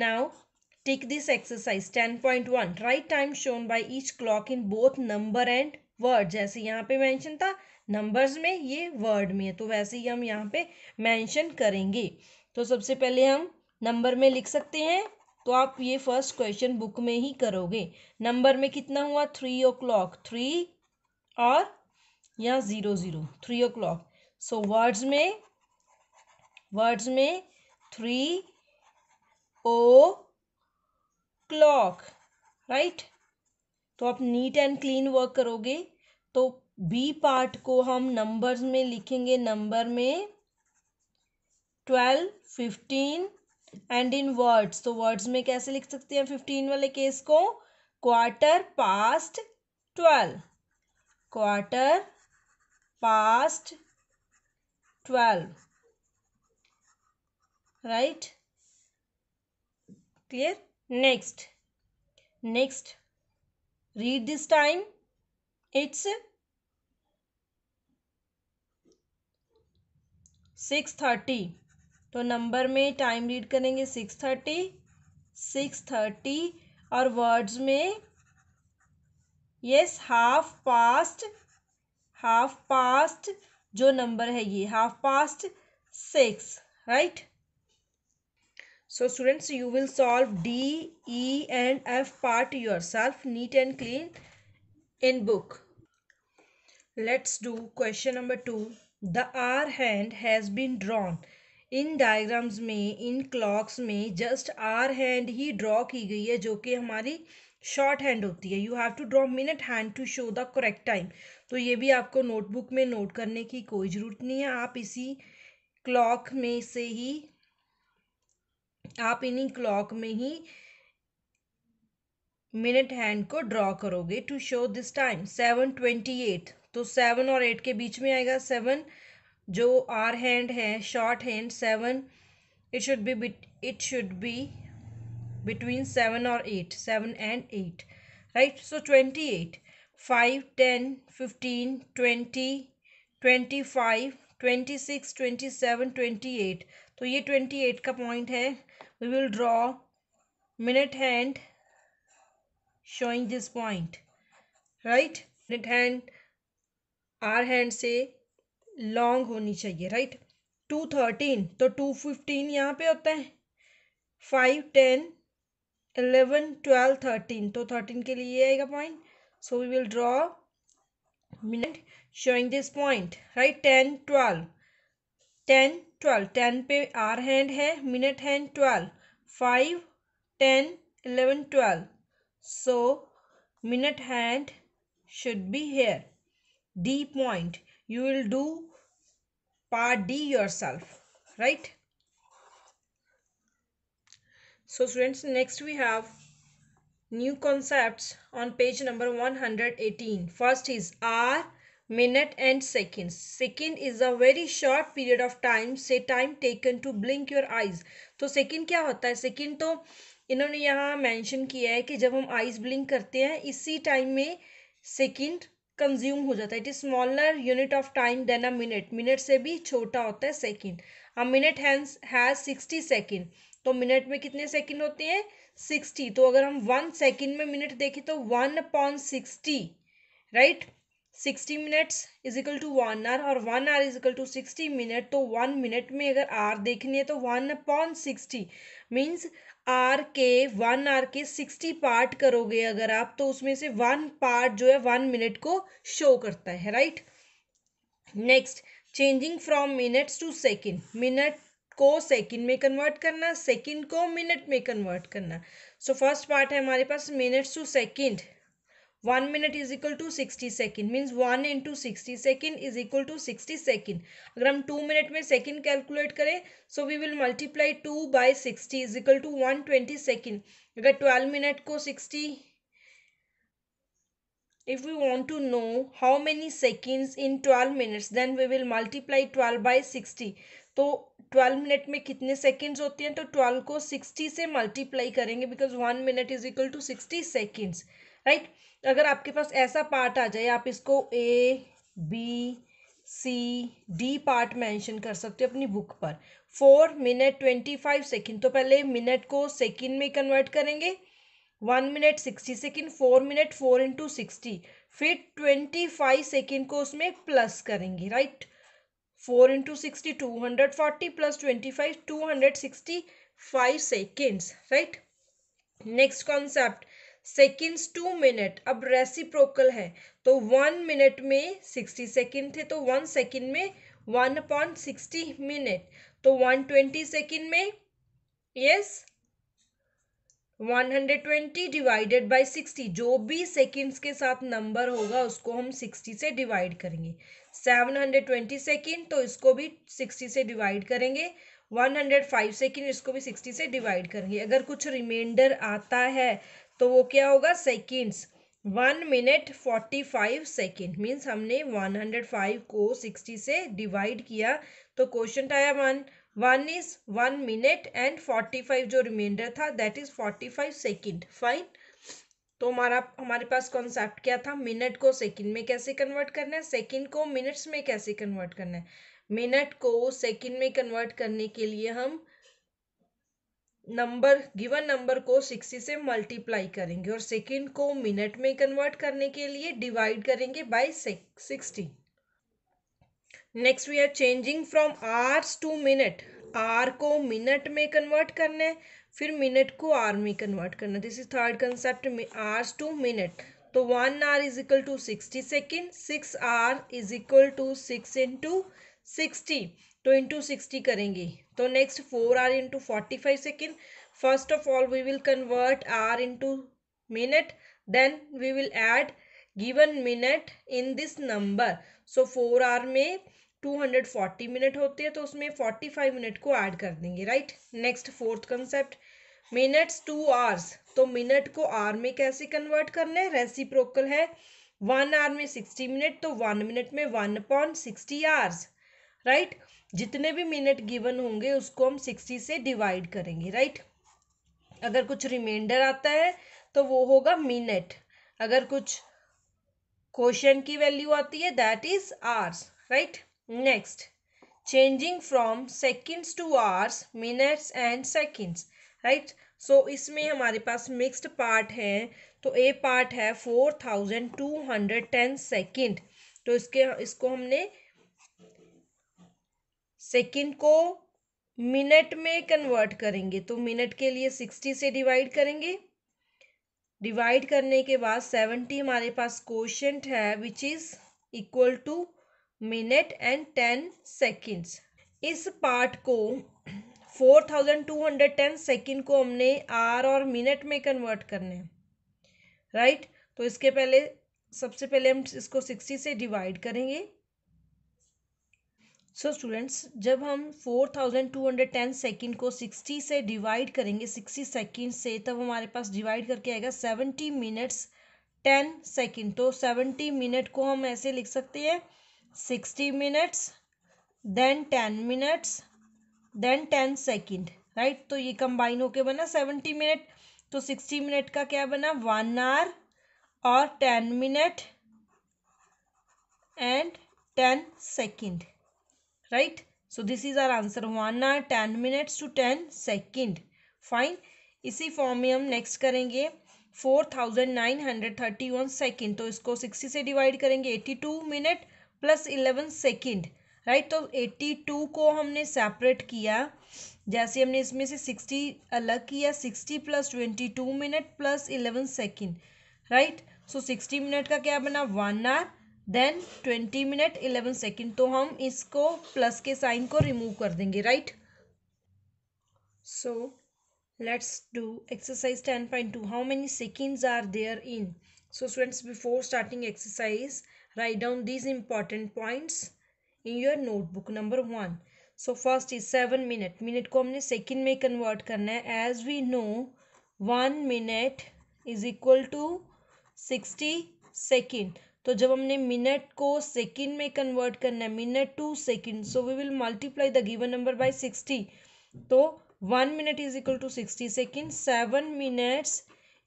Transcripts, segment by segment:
Now take this exercise 10.1 right time shown by each clock in both number and word जैसे यहाँ पे mention था numbers में ये वर्ड में तो वैसे ही हम यहाँ पे मेंशन करेंगे तो सबसे पहले हम नंबर में लिख सकते हैं तो आप ये फर्स्ट क्वेश्चन बुक में ही करोगे नंबर में कितना हुआ थ्री ओ क्लॉक थ्री और यहाँ zero zero three o'clock so words में वर्ड्स में थ्री ओ क्लॉक राइट तो आप नीट एंड क्लीन वर्क करोगे तो बी पार्ट को हम नंबर्स में लिखेंगे नंबर में twelve fifteen and in words तो वर्ड्स में कैसे लिख सकते हैं फिफ्टीन वाले केस को quarter past twelve quarter past twelve right clear next next read this time it's six thirty तो नंबर में टाइम रीड करेंगे सिक्स थर्टी सिक्स थर्टी और वर्ड्स में yes half past half past जो number है ये half past six right so students you will solve d e and f part yourself neat and clean in book let's do question number 2 the r hand has been drawn in diagrams में in clocks में just hour hand ही draw की गई है जो कि हमारी short hand होती है you have to draw minute hand to show the correct time तो ये भी आपको नोटबुक में नोट करने की कोई ज़रूरत नहीं है आप इसी क्लॉक में से ही आप इन्हीं क्लॉक में ही मिनट हैंड को ड्रॉ करोगे to show this time seven twenty eight तो सेवन और एट के बीच में आएगा सेवन जो आर हैंड है short hand seven it should be it should be between seven और eight seven and eight right so twenty eight five ten fifteen twenty twenty five twenty six twenty seven twenty eight तो ये twenty eight का point है we will draw minute hand showing this point right minute hand hour hand से long होनी चाहिए right two thirteen तो two fifteen यहाँ पे होता है five ten eleven twelve thirteen तो थर्टीन के लिए ये आएगा point so we will draw minute showing this point right 10 12 10 12 10 पे hour hand है minute hand 12 5 10 11 12 so minute hand should be here d point you will do part d yourself right so students next we have new concepts on page number 118 first is r minute and seconds. Second is a very short period of time से time taken to blink your eyes. तो second क्या होता है second तो इन्होंने यहाँ mention किया है कि जब हम आइज ब्लिंक करते हैं इसी टाइम में सेकेंड कंज्यूम हो जाता है it is smaller unit of time than a minute minute से भी छोटा होता है second a minute hands has sixty second तो मिनट में कितने सेकंड होते हैं सिक्सटी तो अगर हम वन सेकंड में मिनट देखें तो one upon sixty right sixty minutes is equal to one hour और one hour is equal to sixty minute तो वन मिनट में अगर आर देखनी है तो one upon sixty means hour के वन आर के सिक्सटी पार्ट करोगे अगर आप तो उसमें से वन पार्ट जो है वन मिनट को शो करता है right next changing from minutes to second minute को सेकेंड में कन्वर्ट करना सेकेंड को मिनट में कन्वर्ट करना सो फर्स्ट पार्ट है हमारे पास minutes to second one minute is equal to sixty second means in into sixty second is equal to sixty second अगर हम टू मिनट में सेकेंड कैलकुलेट करें so we will multiply two by sixty is equal to one twenty second अगर twelve minute को sixty if we want to know how many seconds in 12 minutes then we will multiply 12 by 60 तो 12 minute में कितने seconds होते हैं तो twelve को sixty से मल्टीप्लाई करेंगे because one minute is equal to sixty seconds right अगर आपके पास ऐसा पार्ट आ जाए आप इसको A B C D part mention कर सकते हो अपनी बुक पर four minute twenty five second तो पहले मिनट को सेकेंड में कन्वर्ट करेंगे one minute sixty second four minute four into sixty फिर ट्वेंटी फाइव सेकेंड को उसमें प्लस करेंगे right four into sixty two hundred forty plus twenty five two hundred sixty five seconds right next concept seconds to minute अब reciprocal है तो one minute में sixty second थे तो वन सेकेंड में वन पॉइंट सिक्सटी मिनट तो one twenty second में yes one hundred twenty divided by sixty जो भी सेकेंड्स के साथ नंबर होगा उसको हम सिक्सटी से डिवाइड करेंगे सेवन हंड्रेड ट्वेंटी सेकेंड तो इसको भी सिक्सटी से डिवाइड करेंगे वन हंड्रेड फाइव सेकेंड इसको भी सिक्सटी से डिवाइड करेंगे अगर कुछ रिमाइंडर आता है तो वो क्या होगा seconds one minute forty five second means हमने वन हंड्रेड फाइव को सिक्सटी से डिवाइड किया तो क्वेश्चन आया one one is one minute and forty five जो रिमाइंडर था that is forty five second fine तो हमारा हमारे पास कॉन्सेप्ट क्या था मिनट को सेकेंड में कैसे कन्वर्ट करना है सेकेंड को मिनट्स में कैसे कन्वर्ट करना है मिनट को सेकेंड में कन्वर्ट करने के लिए हम नंबर गिवन नंबर को सिक्सटी से मल्टीप्लाई करेंगे और सेकेंड को मिनट में कन्वर्ट करने के लिए डिवाइड करेंगे by sixty next we are changing from hours to minute hour को मिनट में कन्वर्ट करना है फिर मिनट को आर में कन्वर्ट करना this is third concept hours to minute तो one hour is equal to sixty second six hour is equal to six into sixty तो इंटू सिक्सटी करेंगे तो next four hour into forty five second first of all we will convert are into minute then we will add given minute in this number so four hour में two hundred forty minute होते हैं तो उसमें forty five minute को add कर देंगे right next fourth concept minutes to hours तो minute को आर में कैसे कन्वर्ट करना है रेसिप्रोकल है वन आर में सिक्सटी मिनट तो वन मिनट में one point sixty hours right जितने भी मिनट गिवन होंगे उसको हम सिक्सटी से डिवाइड करेंगे राइट अगर कुछ रिमाइंडर आता है तो वो होगा मिनट अगर कुछ क्वेश्चन की वैल्यू आती है that is hours right next changing from seconds to hours minutes and seconds right so इसमें हमारे पास मिक्स्ड पार्ट है तो ए पार्ट है four thousand two hundred ten second तो इसके इसको हमने सेकेंड को मिनट में कन्वर्ट करेंगे तो मिनट के लिए सिक्सटी से डिवाइड करेंगे डिवाइड करने के बाद सेवेंटी हमारे पास क्वेश्चन है which is equal to minute and ten seconds इस पार्ट को four thousand two hundred ten second को हमने आर और मिनट में कन्वर्ट करने हैं राइट right? तो इसके पहले सबसे पहले हम इसको सिक्सटी से डिवाइड करेंगे सो so स्टूडेंट्स जब हम four thousand two hundred ten second को सिक्सटी से डिवाइड करेंगे सिक्सटी सेकेंड से तब हमारे पास डिवाइड करके आएगा सेवेंटी मिनट्स टेन सेकेंड तो सेवेंटी मिनट को हम ऐसे लिख सकते हैं sixty minutes then ten minutes then ten second right तो ये कंबाइन होके बना सेवेंटी मिनट तो सिक्सटी मिनट का क्या बना वन आवर और ten minute and ten second right so this is our answer hour ten minutes to ten second fine इसी फॉर्म में हम नेक्स्ट करेंगे four thousand nine hundred thirty one second तो इसको सिक्सटी से डिवाइड करेंगे eighty two minute plus eleven second right तो eighty two को हमने सेपरेट किया जैसे हमने इसमें से सिक्सटी अलग किया sixty plus twenty two minute plus eleven second right so sixty minute का क्या बना one hour then twenty minute eleven second तो हम इसको प्लस के साइन को रिमूव कर देंगे right so let's do exercise ten point two how many seconds are there in so students before starting exercise write down these important points in your notebook number one so first is seven minute minute को हमने second में convert करना है as we know one minute is equal to sixty second तो जब हमने minute को second में कन्वर्ट करना है minute to second so we will multiply the given number by sixty तो one minute is equal to sixty second seven minutes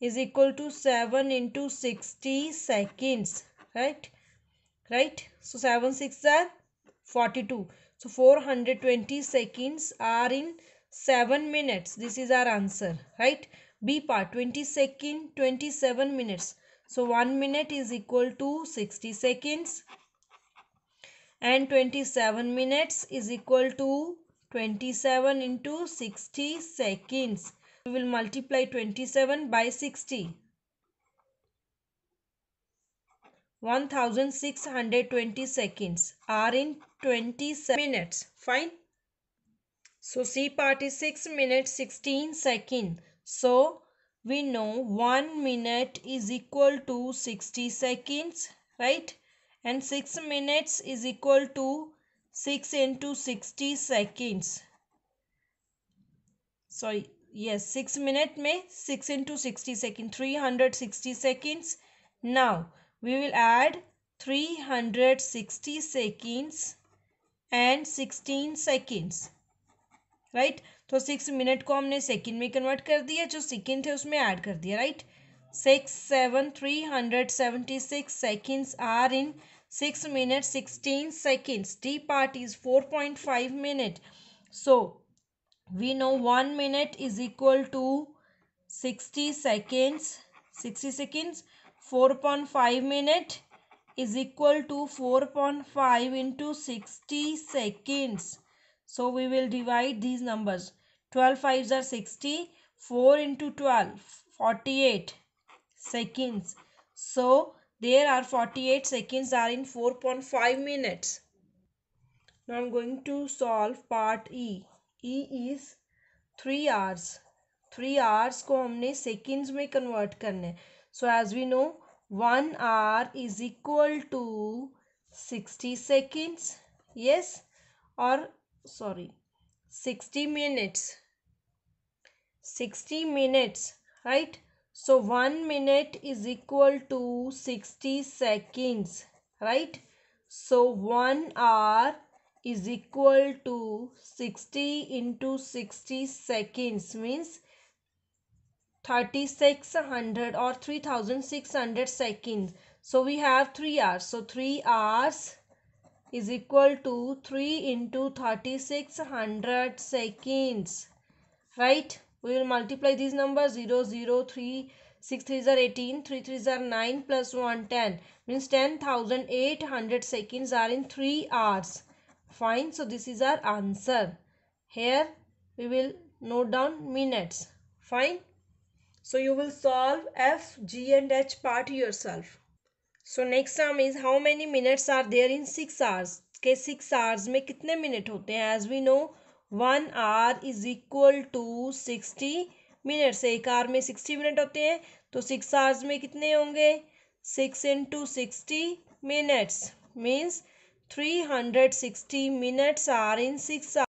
is equal to seven into sixty seconds right right so seven six are forty two so four hundred twenty seconds are in seven minutes this is our answer right B part twenty second twenty seven minutes So 1 minute is equal to 60 seconds and 27 minutes is equal to 27 into 60 seconds. We will multiply 27 by 60. 1620 seconds are in 27 minutes. Fine. So C part is 6 minutes sixteen seconds. So we know 1 minute is equal to 60 seconds, right? And 6 minutes is equal to 6 into 60 seconds. Sorry, yes, 6 minute may 6 into 60 seconds, 360 seconds. Now, we will add 360 seconds and 16 seconds. Right तो six minute को हमने second में convert कर दिया जो second है उसमें add कर दिया right six seven three hundred seventy six seconds are in six minute sixteen seconds D part is four point five minute so we know one minute is equal to sixty seconds sixty seconds four point five minute is equal to four point five into sixty seconds So we will divide these numbers. 12 5s are 60. 4 into 12, 48 seconds. So there are 48 seconds are in 4.5 minutes. Now I'm going to solve part E. E is 3 hours. 3 hours ko humne seconds में convert करने So as we know, 1 hour is equal to 60 seconds. Yes. or sorry 60 minutes 60 minutes right so 1 minute is equal to 60 seconds right so 1 hour is equal to 60 into 60 seconds means 3600 or 3600 seconds so we have 3 hours so 3 hours is equal to 3 into 3600 seconds. Right? We will multiply these numbers 0, 0, 3, 6 3 are 18, 3 3 are 9 plus 1 10 means 10,800 seconds are in 3 hours. Fine. So this is our answer. Here we will note down minutes. Fine. So you will solve F, G and H part yourself. So next sum is how many minutes are there in six hours के six hours में कितने minute होते हैं as we know one hour is equal to sixty minutes एक hour में sixty minute होते हैं तो सिक्स आवर्स में कितने होंगे six into sixty minutes means three hundred sixty minutes are in six